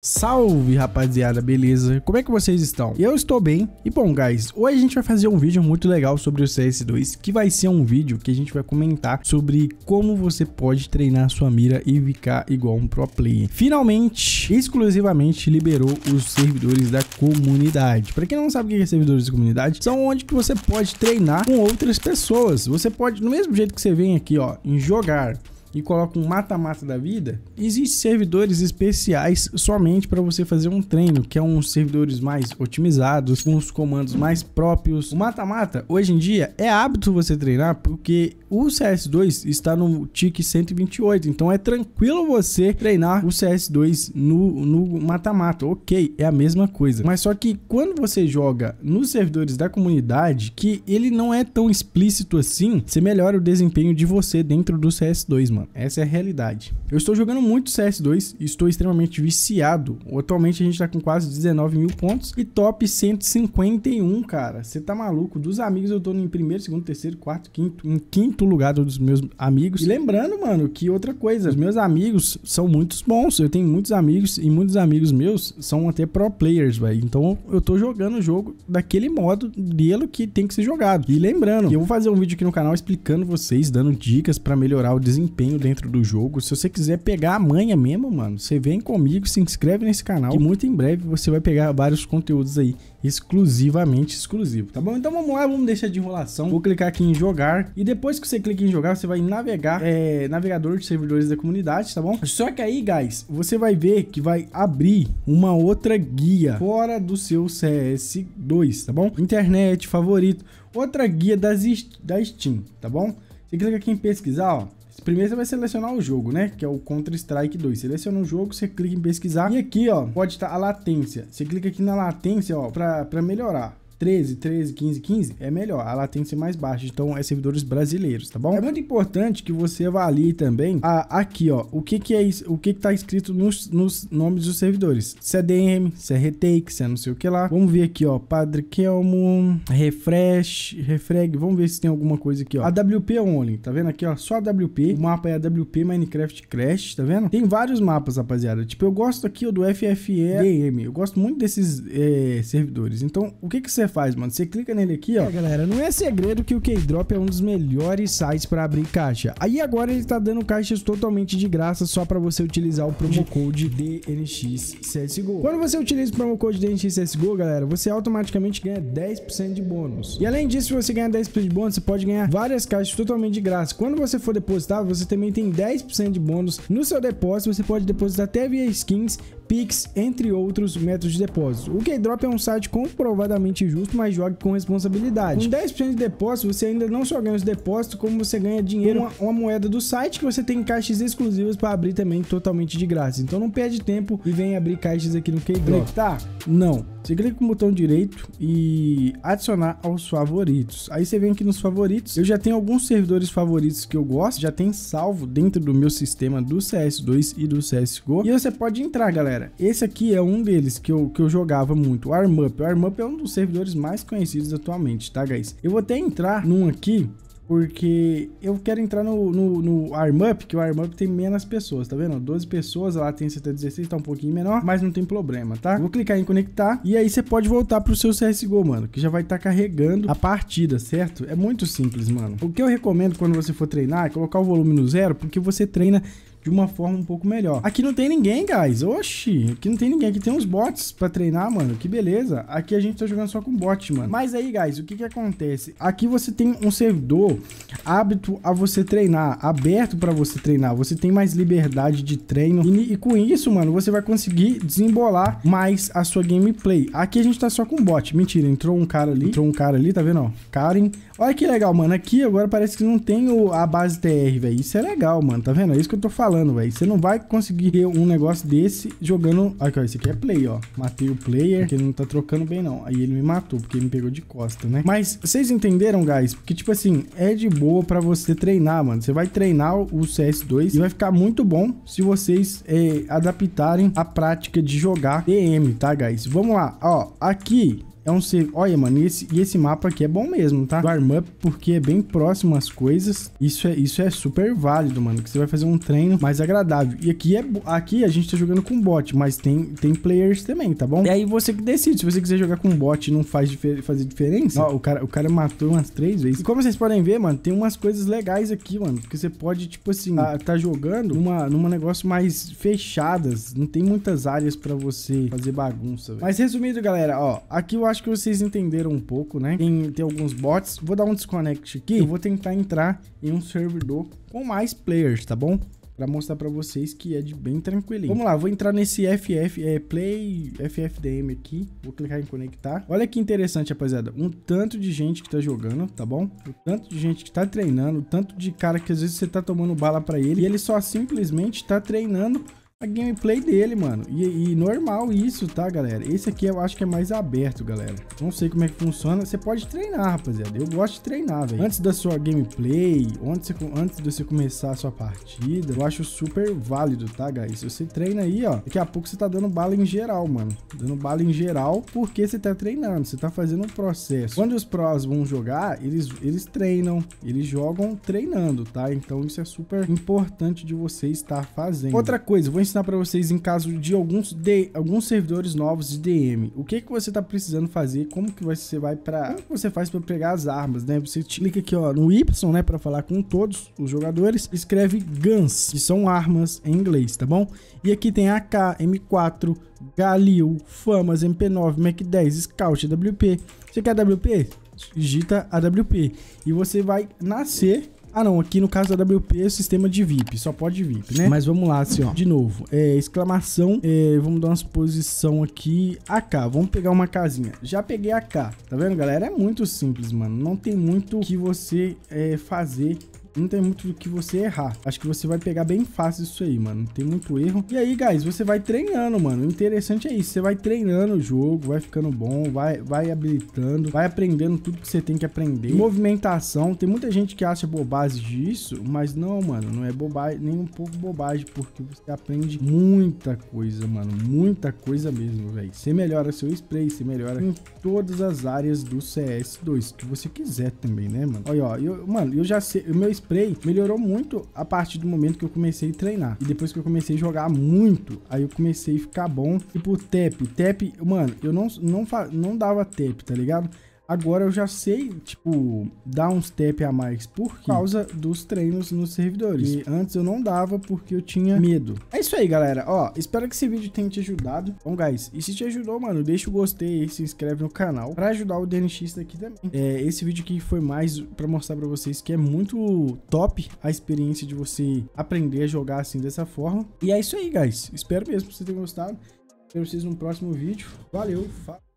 Salve rapaziada, beleza? Como é que vocês estão? Eu estou bem e bom, guys, hoje a gente vai fazer um vídeo muito legal sobre o CS2 que vai ser um vídeo que a gente vai comentar sobre como você pode treinar sua mira e ficar igual um pro player. Finalmente, exclusivamente liberou os servidores da comunidade. Para quem não sabe o que é servidores da comunidade, são onde que você pode treinar com outras pessoas. Você pode, no mesmo jeito que você vem aqui, ó, em jogar e coloca um mata-mata da vida, existem servidores especiais somente para você fazer um treino, que é uns servidores mais otimizados, com os comandos mais próprios. O mata-mata, hoje em dia, é hábito você treinar porque o CS2 está no TIC 128, então é tranquilo você treinar o CS2 no mata-mata, ok, é a mesma coisa. Mas só que quando você joga nos servidores da comunidade, que ele não é tão explícito assim, você melhora o desempenho de você dentro do CS2, mano mano. Essa é a realidade. Eu estou jogando muito CS2 estou extremamente viciado. Atualmente a gente tá com quase 19 mil pontos e top 151, cara. Você tá maluco? Dos amigos eu tô em primeiro, segundo, terceiro, quarto, quinto, em quinto lugar dos meus amigos. E lembrando, mano, que outra coisa, meus amigos são muitos bons. Eu tenho muitos amigos e muitos amigos meus são até pro players, velho. Então eu tô jogando o jogo daquele modo dele que tem que ser jogado. E lembrando, eu vou fazer um vídeo aqui no canal explicando vocês, dando dicas para melhorar o desempenho dentro do jogo. Se você quiser pegar a manha mesmo, mano, você vem comigo, se inscreve nesse canal. E muito em breve você vai pegar vários conteúdos aí exclusivamente exclusivo, tá bom? Então vamos lá, vamos deixar de enrolação. Vou clicar aqui em jogar e depois que você clica em jogar, você vai navegar, é, navegador de servidores da comunidade, tá bom? Só que aí, guys, você vai ver que vai abrir uma outra guia fora do seu CS2, tá bom? Internet, favorito, outra guia das, da Steam, tá bom? Você clica aqui em pesquisar, ó. Primeiro você vai selecionar o jogo, né? Que é o Counter-Strike 2. Seleciona o jogo, você clica em pesquisar. E aqui, ó, pode estar a latência. Você clica aqui na latência, ó, pra, pra melhorar. 13, 13, 15, 15, é melhor. A latência é mais baixa. Então, é servidores brasileiros, tá bom? É muito importante que você avalie também a, aqui, ó. O que que é isso? O que que tá escrito nos, nos nomes dos servidores? CDM, se é retake, se é não sei o que lá. Vamos ver aqui, ó. Padre Kelmo, refresh, refreg. Vamos ver se tem alguma coisa aqui, ó. AWP é Only, tá vendo aqui, ó? Só AWP. O mapa é AWP Minecraft Crash, tá vendo? Tem vários mapas, rapaziada. Tipo, eu gosto aqui ó, do FFE DM. Eu gosto muito desses é, servidores. Então, o que que você faz, mano. Você clica nele aqui, ó. É, galera, não é segredo que o Keydrop é um dos melhores sites para abrir caixa. Aí agora ele tá dando caixas totalmente de graça só para você utilizar o promo code DNXCSGO. Quando você utiliza o promo code DNXCSGO, galera, você automaticamente ganha 10% de bônus. E além disso, se você ganhar 10% de bônus, você pode ganhar várias caixas totalmente de graça. Quando você for depositar, você também tem 10% de bônus no seu depósito. Você pode depositar até via skins, Pix, entre outros métodos de depósito. O Keydrop é um site comprovadamente justo justo, mas jogue com responsabilidade. Com 10% de depósito, você ainda não só ganha os depósitos, como você ganha dinheiro, uma, uma moeda do site que você tem caixas exclusivas para abrir também totalmente de graça. Então não perde tempo e vem abrir caixas aqui no k Tá? Não. Você clica com o botão direito e adicionar aos favoritos. Aí você vem aqui nos favoritos. Eu já tenho alguns servidores favoritos que eu gosto, já tem salvo dentro do meu sistema do CS2 e do CSGO. E você pode entrar, galera. Esse aqui é um deles que eu, que eu jogava muito, o Armup. O Armup é um dos servidores mais conhecidos atualmente, tá, guys? Eu vou até entrar num aqui porque eu quero entrar no, no, no ArmUp, que o ArmUp tem menos pessoas, tá vendo? 12 pessoas, lá tem 116, tá um pouquinho menor, mas não tem problema, tá? vou clicar em conectar e aí você pode voltar pro seu CSGO, mano, que já vai estar tá carregando a partida, certo? É muito simples, mano. O que eu recomendo quando você for treinar é colocar o volume no zero, porque você treina de uma forma um pouco melhor. Aqui não tem ninguém, guys. Oxi, aqui não tem ninguém. Aqui tem uns bots pra treinar, mano. Que beleza. Aqui a gente tá jogando só com bot, mano. Mas aí, guys, o que que acontece? Aqui você tem um servidor hábito a você treinar, aberto pra você treinar. Você tem mais liberdade de treino. E, e com isso, mano, você vai conseguir desembolar mais a sua gameplay. Aqui a gente tá só com bot. Mentira, entrou um cara ali. Entrou um cara ali, tá vendo? Ó, Karen. Olha que legal, mano. Aqui agora parece que não tem o, a base TR, velho. Isso é legal, mano. Tá vendo? É isso que eu tô falando falando, velho. Você não vai conseguir um negócio desse jogando... Aqui, ó, esse aqui é play, ó. Matei o player, porque ele não tá trocando bem, não. Aí ele me matou, porque ele me pegou de costa, né? Mas vocês entenderam, guys? Porque, tipo assim, é de boa pra você treinar, mano. Você vai treinar o CS2 e vai ficar muito bom se vocês é, adaptarem a prática de jogar DM, tá, guys? Vamos lá, ó. Aqui é um save. Olha, mano, e esse, e esse mapa aqui é bom mesmo, tá? Do arm up, porque é bem próximo às coisas. Isso é, isso é super válido, mano, que você vai fazer um treino mais agradável. E aqui, é, aqui a gente tá jogando com bot, mas tem, tem players também, tá bom? E aí você que decide. Se você quiser jogar com bot e não faz difer fazer diferença, ó, o cara, o cara matou umas três vezes. E como vocês podem ver, mano, tem umas coisas legais aqui, mano, porque você pode, tipo assim, tá, tá jogando numa, numa negócio mais fechadas. Não tem muitas áreas pra você fazer bagunça, Mas resumindo, galera, ó, aqui eu acho acho que vocês entenderam um pouco, né? Tem, tem alguns bots. Vou dar um desconect aqui. Eu vou tentar entrar em um servidor com mais players, tá bom? Pra mostrar pra vocês que é de bem tranquilinho. Vamos lá, vou entrar nesse FF, é, Play FFDM aqui. Vou clicar em conectar. Olha que interessante, rapaziada. Um tanto de gente que tá jogando, tá bom? O tanto de gente que tá treinando, o tanto de cara que às vezes você tá tomando bala pra ele. E ele só simplesmente tá treinando a gameplay dele, mano. E, e, normal isso, tá, galera? Esse aqui eu acho que é mais aberto, galera. Não sei como é que funciona. Você pode treinar, rapaziada. Eu gosto de treinar, velho. Antes da sua gameplay, antes, antes de você começar a sua partida, eu acho super válido, tá, guys? Você treina aí, ó. Daqui a pouco você tá dando bala em geral, mano. Dando bala em geral porque você tá treinando. Você tá fazendo um processo. Quando os prós vão jogar, eles, eles treinam. Eles jogam treinando, tá? Então isso é super importante de você estar fazendo. Outra coisa, vou ensinar para vocês em caso de alguns, de alguns servidores novos de DM. O que que você tá precisando fazer, como que você vai para, você faz para pegar as armas, né? Você clica aqui, ó, no Y, né, para falar com todos os jogadores, escreve guns, que são armas em inglês, tá bom? E aqui tem AK, M4, Galil, Famas, MP9, Mac10, Scout, WP Você quer WP Digita AWP e você vai nascer ah, não, aqui no caso da WP é sistema de VIP, só pode VIP, né? Mas vamos lá, assim, ó. De novo, é, exclamação, é, vamos dar uma suposição aqui. AK, vamos pegar uma casinha. Já peguei AK, tá vendo, galera? É muito simples, mano. Não tem muito que você é, fazer não tem muito do que você errar. Acho que você vai pegar bem fácil isso aí, mano. Não tem muito erro. E aí, guys, você vai treinando, mano. O interessante é isso. Você vai treinando o jogo, vai ficando bom, vai, vai habilitando, vai aprendendo tudo que você tem que aprender. Movimentação. Tem muita gente que acha bobagem disso, mas não, mano. Não é bobagem, nem um pouco bobagem, porque você aprende muita coisa, mano. Muita coisa mesmo, velho. Você melhora seu spray, você melhora em todas as áreas do CS2, que você quiser também, né, mano? Olha, ó. Eu, mano, eu já sei... Meu spray melhorou muito a partir do momento que eu comecei a treinar. E depois que eu comecei a jogar muito, aí eu comecei a ficar bom. E por tap, tap, mano, eu não, não, não dava tap, tá ligado? Agora eu já sei, tipo, dar um step a mais por causa dos treinos nos servidores. E antes eu não dava porque eu tinha medo. É isso aí, galera. Ó, espero que esse vídeo tenha te ajudado. Bom, guys, e se te ajudou, mano, deixa o gostei e se inscreve no canal pra ajudar o DNX aqui também. É, esse vídeo aqui foi mais pra mostrar pra vocês que é muito top a experiência de você aprender a jogar assim dessa forma. E é isso aí, guys. Espero mesmo que você tenha gostado. Espero vocês no próximo vídeo. Valeu, falou.